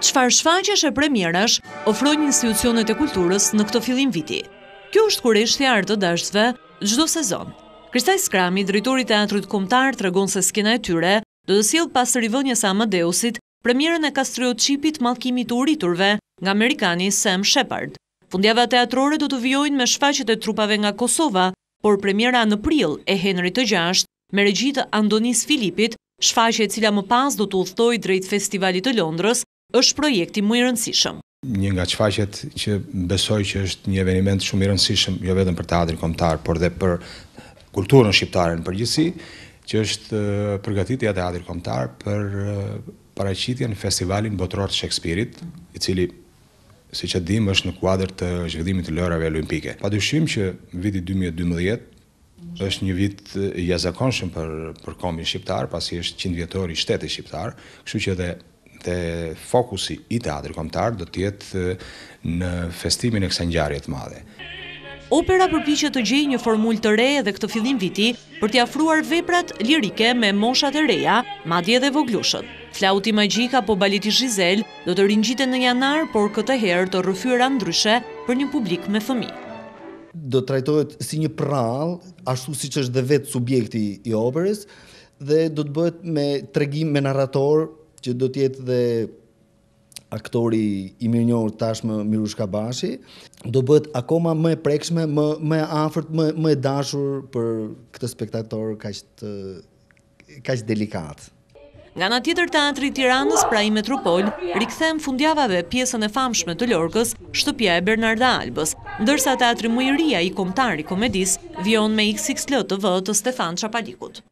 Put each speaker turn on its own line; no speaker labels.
qëfar shfaqesh e premjerash ofrojnë institucionet e kulturës në këto filim viti. Kjo është kurisht tja artë të dashtëve gjdo sezon. Kristaj Skrami, drejtori teatrit komtar, të regon se skena e tyre, do të siel pas rivënje sa Amadeusit, premierën e kastriotqipit malkimi të uriturve nga Amerikani Sam Shepard. Fundjava teatrore do të vjojnë me shfaqet e trupave nga Kosova, por premjera në pril e Henry të gjasht, me regjitë Andonis Filipit, shfaqet cila më pas do të uthtoj drejt festivalit të Londrës, është projekti më i rëndësishëm.
Një nga çfaqet që besoj që është një eveniment shumë i rëndësishëm, jo vetëm për teatrin komtar, por dhe për kulturën shqiptare në përgjithësi, që është përgatitja teatrin komtar për në festivalin botëror të Shakespeare-it, i cili si që dim është në kuadrë të zhvidimit të lërave olimpike. Pa dyshim që viti 2012 është një vit jazakonshëm për, për komin shqiptar, pasi është 100 vjetori shtetit shqiptar, kështu që dhe dhe fokusi i teatrit kombëtar do të jetë në festimin e kësaj ngjarje të madhe.
Opera përpiqet të gjejë një formulë të re edhe këtë fillim viti për t'i afruar veprat lirike me moshat e reja, madje edhe voglushët. Flauti magjik apo baleti Gjizel do të ringjiten në janar, por këtë herë të rrëfyera ndryshe për një publik me fëmijë.
Do të trajtohet si një prall, ashtu siç është dhe vet subjekti i operës dhe do të bëhet me tregim me narrator që do të jetë dhe aktori i mirë njohur tashmë Mirush Kabashi, do bëhet akoma më e prekshme, më më afërt, më më e dashur për këtë spektator kaq të kaq delikat.
Nga nga tjetër teatri Tiranës pra i Metropol, rikëthem fundjavave pjesën e famshme të lorkës, Shtëpia e Bernarda Albës, ndërsa teatri Mujëria i Komtari Komedis vion me XXL të vë të Stefan Qapalikut.